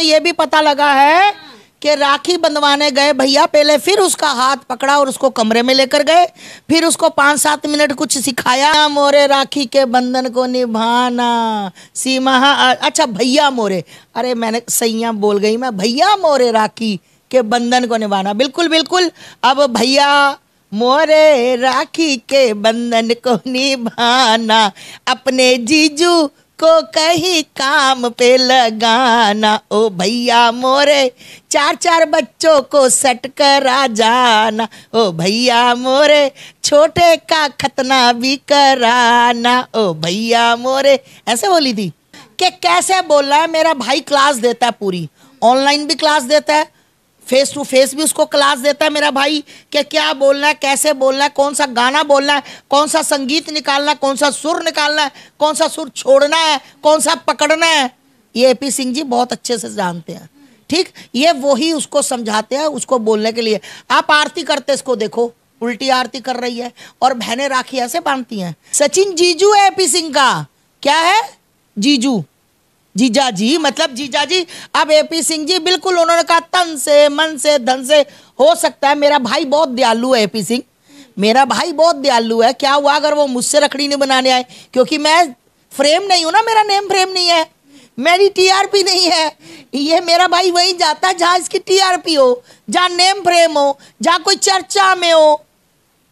से ये भी पता लगा है कि राखी बंधवाने गए भैया पहले फिर उसका हाथ पकड़ा और उसको कमरे में लेकर गए फिर उसको पाँच सात मिनट कुछ सिखाया मोरे राखी के बंधन को निभाना सीमा हाँ, अच्छा भैया मोरे अरे मैंने सैया बोल गई मैं भैया मोरे राखी के बंधन को निभाना बिल्कुल बिल्कुल अब भैया मोरे राखी के बंधन को निभाना अपने जीजू को कहीं काम पे लगाना ओ भैया मोरे चार चार बच्चों को सट करा जाना ओ भैया मोरे छोटे का खतना भी कराना ओ भैया मोरे ऐसे बोली थी कि कैसे बोलना है मेरा भाई क्लास देता है पूरी ऑनलाइन भी क्लास देता है फेस टू फेस भी उसको क्लास देता है मेरा भाई कि क्या बोलना है कैसे बोलना है कौन सा गाना बोलना है कौन सा संगीत निकालना है कौन सा सुर निकालना है कौन सा सुर छोड़ना है कौन सा पकड़ना है ये ए पी सिंह जी बहुत अच्छे से जानते हैं ठीक ये वही उसको समझाते हैं उसको बोलने के लिए आप आरती करते इसको देखो उल्टी आरती कर रही है और बहने राखी ऐसे बांधती हैं सचिन जीजू है पी सिंह का क्या है जीजू जीजा जी मतलब जीजा जी अब एपी सिंह जी बिल्कुल उन्होंने कहा तन से मन से धन से हो सकता है मेरा भाई बहुत दयालु है एपी सिंह मेरा भाई बहुत दयालु है क्या हुआ अगर वो मुझसे रखड़ी नहीं बनाने आए क्योंकि मैं फ्रेम नहीं हूँ ना मेरा नेम फ्रेम नहीं है मेरी टीआरपी नहीं है ये मेरा भाई वहीं जाता है जहाँ इसकी टीआरपी हो जहाँ नेम फ्रेम हो जहाँ कोई चर्चा में हो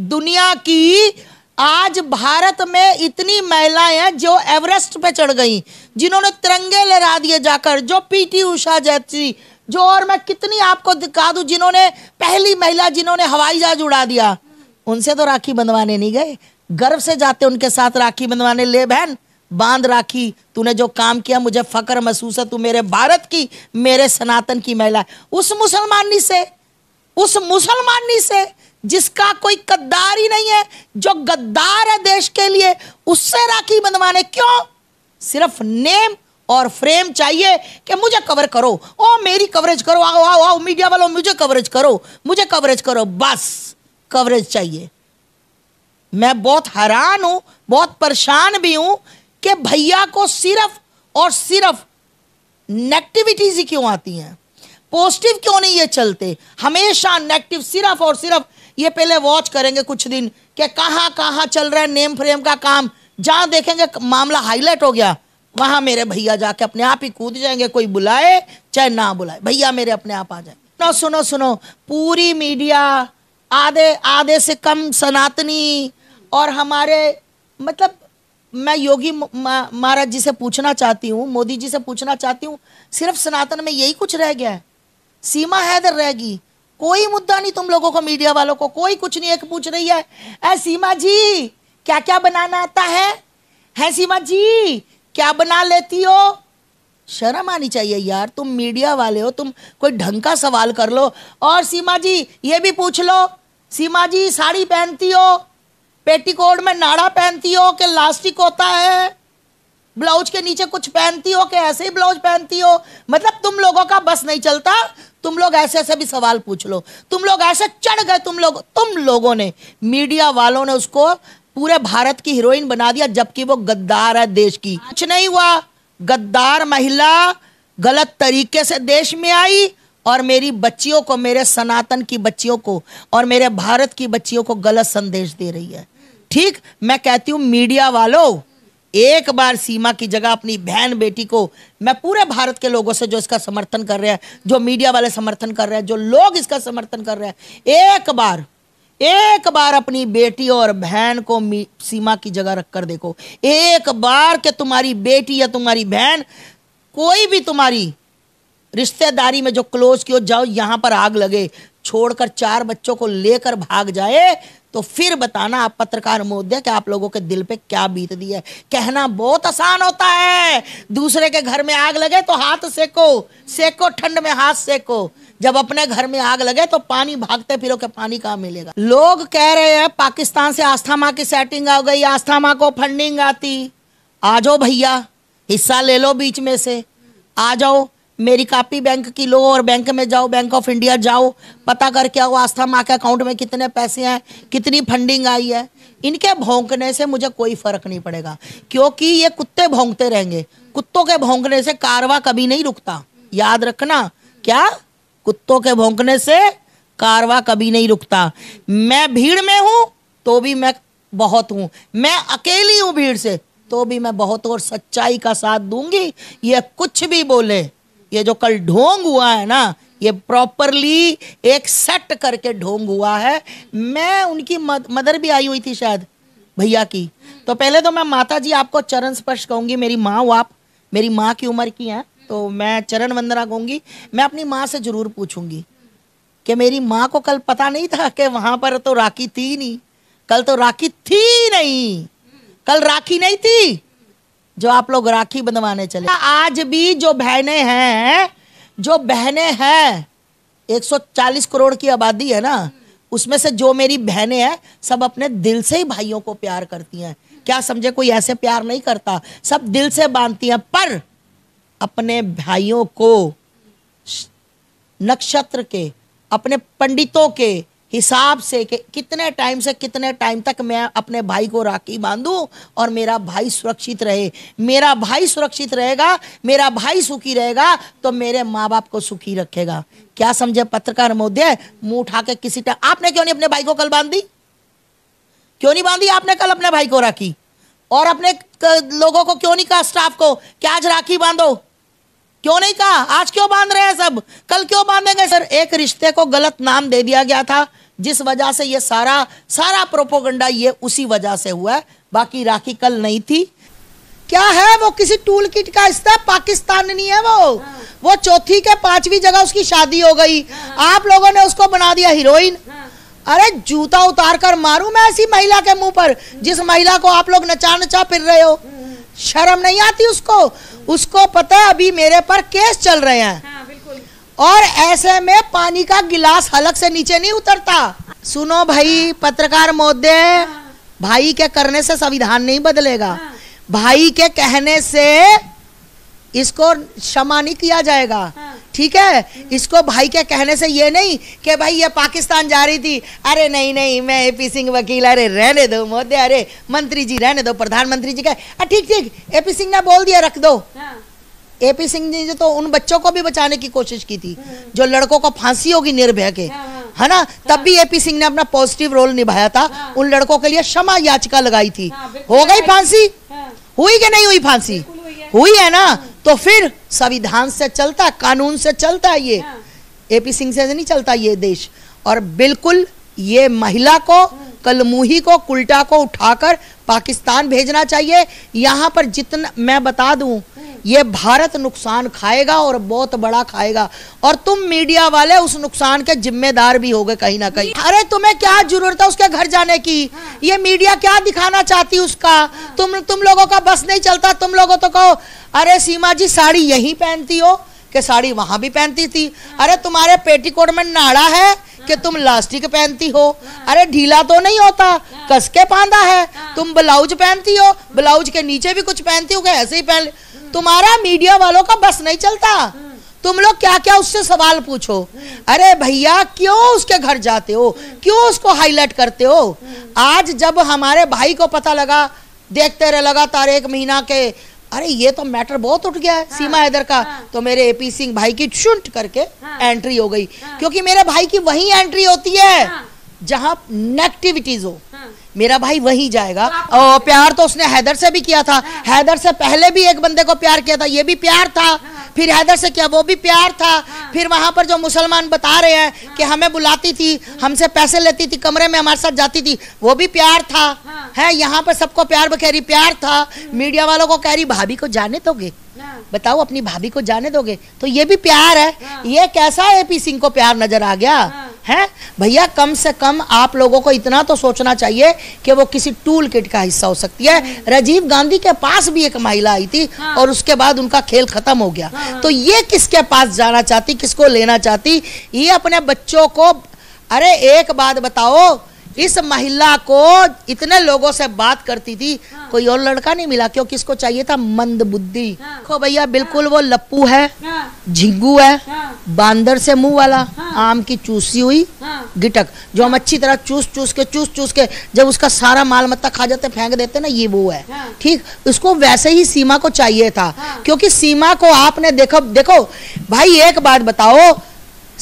दुनिया की आज भारत में इतनी महिलाएं हैं जो एवरेस्ट पे चढ़ गई जिन्होंने तिरंगे लहरा दिए जाकर जो पीटी उषा जैसी जो और मैं कितनी आपको दिखा दू जिन्होंने पहली महिला जिन्होंने हवाई जहाज उड़ा दिया उनसे तो राखी बंधवाने नहीं गए गर्व से जाते उनके साथ राखी बंधवाने ले बहन बांध राखी तूने जो काम किया मुझे फकर महसूस है तू मेरे भारत की मेरे सनातन की महिला उस मुसलमानी से उस मुसलमानी से जिसका कोई गद्दार ही नहीं है जो गद्दार है देश के लिए उससे राखी बंधवाने क्यों सिर्फ नेम और फ्रेम चाहिए कि मुझे कवर करो ओ मेरी कवरेज करो आओ आओ आओ मीडिया वालों मुझे कवरेज करो मुझे कवरेज करो बस कवरेज चाहिए मैं बहुत हैरान हूं बहुत परेशान भी हूं कि भैया को सिर्फ और सिर्फ नेगेटिविटीज ही क्यों आती हैं पॉजिटिव क्यों नहीं ये चलते हमेशा नेगेटिव सिर्फ और सिर्फ ये पहले वॉच करेंगे कुछ दिन कि कहाँ कहाँ चल रहा है नेम फ्रेम का काम जहाँ देखेंगे मामला हाईलाइट हो गया वहाँ मेरे भैया जाके अपने आप ही कूद जाएंगे कोई बुलाए चाहे ना बुलाए भैया मेरे अपने आप आ जाएंगे सुनो सुनो सुनो पूरी मीडिया आधे आधे से कम सनातनी और हमारे मतलब मैं योगी महाराज जी से पूछना चाहती हूँ मोदी जी से पूछना चाहती हूँ सिर्फ सनातन में यही कुछ रह गया है सीमा हैदर रहेगी कोई मुद्दा नहीं तुम लोगों को मीडिया वालों को कोई कुछ नहीं एक पूछ रही है ए सीमा जी क्या क्या बनाना आता है है सीमा जी क्या बना लेती हो शर्म आनी चाहिए यार तुम मीडिया वाले हो तुम कोई ढंग का सवाल कर लो और सीमा जी ये भी पूछ लो सीमा जी साड़ी पहनती हो पेटीकोट में नाड़ा पहनती हो कि लास्टिक होता है ब्लाउज के नीचे कुछ पहनती हो कि ऐसे ही ब्लाउज पहनती हो मतलब तुम लोगों का बस नहीं चलता तुम लोग ऐसे ऐसे भी सवाल पूछ लो तुम लोग ऐसे चढ़ गए तुम लोग तुम लोगों ने मीडिया वालों ने उसको पूरे भारत की हीरोइन बना दिया जबकि वो गद्दार है देश की कुछ नहीं हुआ गद्दार महिला गलत तरीके से देश में आई और मेरी बच्चियों को मेरे सनातन की बच्चियों को और मेरे भारत की बच्चियों को गलत संदेश दे रही है ठीक मैं कहती हूँ मीडिया वालों एक बार सीमा की जगह अपनी बहन बेटी को मैं पूरे भारत के लोगों से जो इसका समर्थन कर रहे हैं जो मीडिया वाले समर्थन कर रहे हैं जो लोग इसका समर्थन कर रहे हैं एक बार एक बार अपनी बेटी और बहन को सीमा की जगह रखकर देखो एक बार के तुम्हारी बेटी या तुम्हारी बहन कोई भी तुम्हारी रिश्तेदारी में जो क्लोज की हो जाओ यहां पर आग लगे छोड़कर चार बच्चों को लेकर भाग जाए तो फिर बताना आप पत्रकार महोदय कि आप लोगों के दिल पे क्या दी है कहना बहुत आसान होता है दूसरे के घर में आग लगे तो हाथ सेको सेको ठंड में हाथ सेको जब अपने घर में आग लगे तो पानी भागते फिरो के पानी कहाँ मिलेगा लोग कह रहे हैं पाकिस्तान से आस्था माँ की सेटिंग आ गई आस्था माँ को फंडिंग आती आ जाओ भैया हिस्सा ले लो बीच में से आ जाओ मेरी कापी बैंक की लो और बैंक में जाओ बैंक ऑफ इंडिया जाओ पता करके आओ आस्था माँ के अकाउंट में कितने पैसे हैं कितनी फंडिंग आई है इनके भोंकने से मुझे कोई फर्क नहीं पड़ेगा क्योंकि ये कुत्ते भोंकते रहेंगे कुत्तों के भोंकने से कारवा कभी नहीं रुकता याद रखना क्या कुत्तों के भोंकने से कारवा कभी नहीं रुकता मैं भीड़ में हूँ तो भी मैं बहुत हूँ मैं अकेली हूँ भीड़ से तो भी मैं बहुत और सच्चाई का साथ दूंगी ये कुछ भी बोले ये जो कल ढोंग हुआ है ना ये प्रॉपरली एक सेट करके ढोंग हुआ है मैं उनकी मद, मदर भी आई हुई थी शायद भैया की तो पहले तो मैं माता जी आपको चरण स्पर्श कहूंगी मेरी माँ वो आप मेरी माँ की उम्र की हैं तो मैं चरण वंदना कहूंगी मैं अपनी माँ से ज़रूर पूछूंगी कि मेरी माँ को कल पता नहीं था कि वहां पर तो राखी थी नहीं कल तो राखी थी नहीं कल राखी नहीं थी जो आप लोग राखी बनवाने चले आज भी जो बहने हैं जो बहने हैं 140 करोड़ की आबादी है ना उसमें से जो मेरी बहनें हैं सब अपने दिल से ही भाइयों को प्यार करती हैं क्या समझे कोई ऐसे प्यार नहीं करता सब दिल से बांधती हैं पर अपने भाइयों को नक्षत्र के अपने पंडितों के हिसाब से कि कितने टाइम से कितने टाइम तक मैं अपने भाई को राखी बांधूं और मेरा भाई सुरक्षित रहे मेरा भाई सुरक्षित रहेगा मेरा भाई सुखी रहेगा तो मेरे माँ बाप को सुखी रखेगा क्या समझे पत्रकार महोदय मुंह उठा के किसी टाइम आपने क्यों नहीं अपने भाई को कल बांध दी क्यों नहीं बांधी आपने कल अपने भाई को राखी और अपने लोगों को क्यों नहीं कहा स्टाफ को क्या आज राखी बांधो क्यों नहीं कहा आज क्यों बांध रहे हैं सब कल क्यों बांधेंगे सर एक रिश्ते को गलत नाम दे दिया गया था जिस वजह से ये सारा सारा प्रोपोगंडा ये उसी वजह से हुआ है बाकी राखी कल नहीं थी क्या है वो किसी टूल किट का हिस्सा पाकिस्तान नहीं है वो हाँ। वो चौथी के पांचवी जगह उसकी शादी हो गई हाँ। आप लोगों ने उसको बना दिया हीरोइन अरे जूता उतार कर मारू मैं ऐसी महिला के मुंह पर जिस महिला को आप लोग नचा नचा फिर रहे हो शर्म नहीं आती उसको उसको पता है अभी मेरे पर केस चल रहे हैं हाँ, और ऐसे में पानी का गिलास हलक से नीचे नहीं उतरता सुनो भाई पत्रकार मोदे हाँ। भाई के करने से संविधान नहीं बदलेगा हाँ। भाई के कहने से इसको क्षमा नहीं किया जाएगा ठीक है इसको भाई के कहने से ये नहीं कि भाई ये पाकिस्तान जा रही थी अरे नहीं नहीं मैं ए पी सिंह वकील अरे रहने दो मोदी अरे मंत्री जी रहने दो प्रधानमंत्री जी कहे ठीक ठीक ए पी सिंह ने बोल दिया रख दो ए पी सिंह जी ने तो उन बच्चों को भी बचाने की कोशिश की थी जो लड़कों को फांसी होगी निर्भय के हाँ, हाँ। है ना हाँ। तब भी एपी सिंह ने अपना पॉजिटिव रोल निभाया था उन लड़कों के लिए क्षमा याचिका लगाई थी हो गई फांसी हुई कि नहीं हुई फांसी हुई है ना तो फिर संविधान से चलता कानून से चलता ये एपी हाँ। सिंह से नहीं चलता ये देश और बिल्कुल ये महिला को हाँ। कलमूही को कुल्टा को उठाकर पाकिस्तान भेजना चाहिए यहाँ पर जितना मैं बता दूं ये भारत नुकसान खाएगा और बहुत बड़ा खाएगा और तुम मीडिया वाले उस नुकसान के जिम्मेदार भी हो गए कहीं ना कहीं अरे तुम्हें क्या जरूरत है उसके घर जाने की ये मीडिया क्या दिखाना चाहती उसका तुम तुम लोगों का बस नहीं चलता तुम लोगों तो कहो अरे सीमा जी साड़ी यहीं पहनती हो के साड़ी वहां भी पहनती थी अरे तुम्हारे पेटीकोट में नाड़ा है कि तुम लास्टिक पहनती हो अरे ढीला तो नहीं होता कस के बांधा है तुम ब्लाउज पहनती हो ब्लाउज के नीचे भी कुछ पहनती हो क्या ऐसे ही पहन तुम्हारा मीडिया वालों का बस नहीं चलता तुम लोग क्या क्या उससे सवाल पूछो अरे भैया क्यों उसके घर जाते हो क्यों उसको हाईलाइट करते हो आज जब हमारे भाई को पता लगा देखते रहे लगातार एक महीना के अरे ये तो मैटर बहुत उठ गया है हाँ, सीमा हैदर का हाँ, तो मेरे एपी सिंह भाई की चुंट करके हाँ, एंट्री हो गई हाँ, क्योंकि मेरे भाई की वही एंट्री होती है हाँ, जहां नेगेटिविटीज हो हाँ, मेरा भाई वही जाएगा तो और प्यार तो उसने हैदर से भी किया था हाँ, हैदर से पहले भी एक बंदे को प्यार किया था ये भी प्यार था हाँ। फिर हैदर से क्या वो भी प्यार था हाँ, फिर वहां पर जो मुसलमान बता रहे हैं हाँ, कि हमें बुलाती थी हमसे पैसे लेती थी कमरे में हमारे साथ जाती थी वो भी प्यार था हाँ, है यहाँ पर सबको प्यार कह रही प्यार था हम्म। मीडिया वालों को कह रही भाभी को जाने दोगे हाँ। बताओ अपनी भाभी को जाने दोगे तो ये भी प्यार है हाँ। ये कैसा एपी सिंह को प्यार नजर आ गया हाँ। है भैया कम से कम आप लोगों को इतना तो सोचना चाहिए कि वो किसी टूल किट का हिस्सा हो सकती है राजीव गांधी के पास भी एक महिला आई थी हाँ। और उसके बाद उनका खेल खत्म हो गया हाँ। तो ये किसके पास जाना चाहती किसको लेना चाहती ये अपने बच्चों को अरे एक बात बताओ इस महिला को इतने लोगों से बात करती थी हाँ। कोई और लड़का नहीं मिला क्योंकि किसको चाहिए था मंद बुद्धि हाँ। भैया बिल्कुल हाँ। वो लप्पू है हाँ। झिंगू है हाँ। बांदर से मुंह वाला हाँ। आम की चूसी हुई गिटक जो हम अच्छी तरह चूस चूस के चूस चूस के जब उसका सारा माल मत्ता खा जाते फेंक देते ना ये वो है ठीक उसको वैसे ही सीमा को चाहिए था क्योंकि सीमा को आपने देखो देखो भाई एक बात बताओ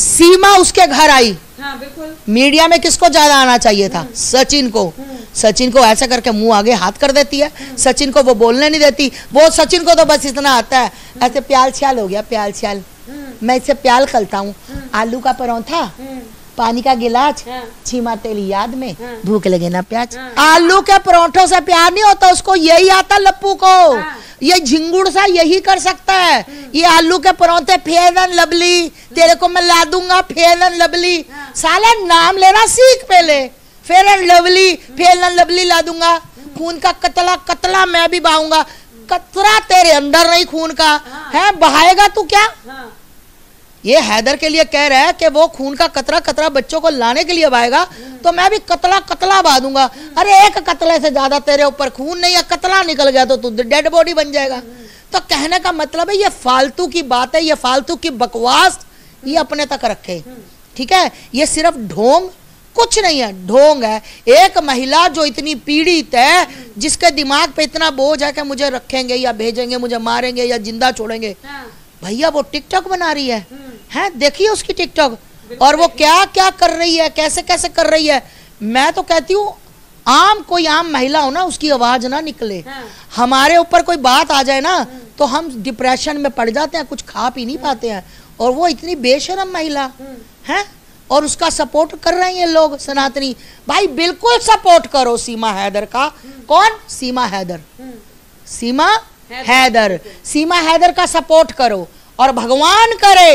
सीमा उसके घर आई हाँ, मीडिया में किसको ज्यादा आना चाहिए था हम्म। सचिन को हम्म। सचिन को ऐसा करके मुंह आगे हाथ कर देती है हम्म। सचिन को वो बोलने नहीं देती वो सचिन को तो बस इतना आता है ऐसे प्याल छ्याल हो गया प्याल छ्याल मैं इसे प्याल खलता हूँ आलू का परौंठा पानी का गिलास हाँ। छीमा तेल याद में हाँ। भूख लगे ना प्याज आलू के परौंठों से प्यार नहीं होता उसको यही आता लप्पू को ये झिंगुड़ सा यही कर सकता है ये आलू के परौंठे फेरन लबली तेरे को मैं ला दूंगा फेरन लबली साले नाम लेना सीख पहले फिर लवली फिर एंड लवली ला दूंगा खून का कतला कतला मैं भी बहाऊंगा कतरा तेरे अंदर नहीं खून का हाँ। है बहाएगा तू क्या हाँ। ये हैदर के लिए कह रहा है कि वो खून का कतरा कतरा बच्चों को लाने के लिए बहाएगा तो मैं भी कतला कतला बहा दूंगा अरे एक कतले से ज्यादा तेरे ऊपर खून नहीं है कतला निकल गया तो तू डेड बॉडी बन जाएगा तो कहने का मतलब है ये फालतू की बात है ये फालतू की बकवास ये अपने तक रखे ठीक है ये सिर्फ ढोंग कुछ नहीं है ढोंग है एक महिला जो इतनी पीड़ित है जिसके दिमाग पे इतना बोझ है कि मुझे रखेंगे या भेजेंगे मुझे मारेंगे या जिंदा छोड़ेंगे हाँ। भैया वो टिकटॉक बना रही है हम्म। हैं देखिए उसकी टिकटॉक और वो क्या क्या कर रही है कैसे कैसे कर रही है मैं तो कहती हूँ आम कोई आम महिला हो ना उसकी आवाज ना निकले हाँ। हमारे ऊपर कोई बात आ जाए ना हम्म। तो हम डिप्रेशन में पड़ जाते हैं कुछ खा पी नहीं हाँ। पाते हैं और वो इतनी बेशरम महिला हम्म। है और उसका सपोर्ट कर रहे हैं लोग सनातनी भाई बिल्कुल सपोर्ट करो सीमा हैदर का हम्म। कौन सीमा हैदर हम्म। सीमा हैदर, हैदर। सीमा हैदर का सपोर्ट करो और भगवान करे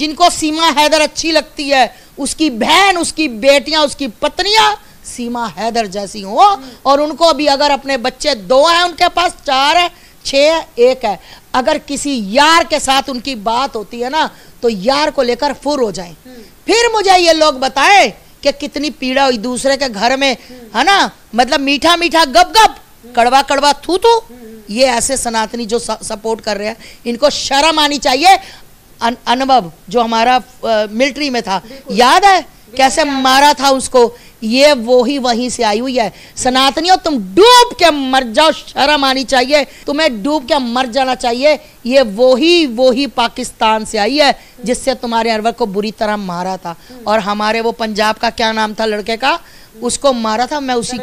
जिनको सीमा हैदर अच्छी लगती है उसकी बहन उसकी बेटियां उसकी पत्नियां सीमा हैदर जैसी हो और उनको अभी अगर अपने बच्चे दो हैं उनके पास चार है छ है एक है अगर किसी यार के साथ उनकी बात होती है ना तो यार को लेकर फुर हो जाए हम्म। फिर मुझे ये लोग बताएं कि कितनी पीड़ा हुई दूसरे के घर में हम्म। है ना मतलब मीठा मीठा गप गप हम्म। कड़वा कड़वा थू थू ये ऐसे सनातनी जो सपोर्ट कर रहे हैं इनको शर्म आनी चाहिए अनुभव जो हमारा मिलिट्री में था याद है कैसे मारा था उसको ये वो ही वहीं से आई हुई है सनातनियों तुम डूब के मर जाओ शर्म आनी चाहिए तुम्हें डूब के मर जाना चाहिए ये वो ही वो ही पाकिस्तान से आई है जिससे तुम्हारे अरवर को बुरी तरह मारा था और हमारे वो पंजाब का क्या नाम था लड़के का उसको मारा था मैं उसी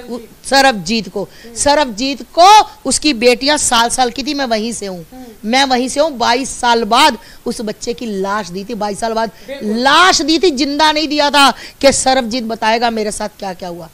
सरबजीत को सरबजीत को उसकी बेटियां साल साल की थी मैं वहीं से हूँ मैं वहीं से हूँ बाईस साल बाद उस बच्चे की लाश दी थी बाईस साल बाद लाश दी थी जिंदा नहीं दिया था कि सरबजीत बताएगा मेरे साथ क्या क्या हुआ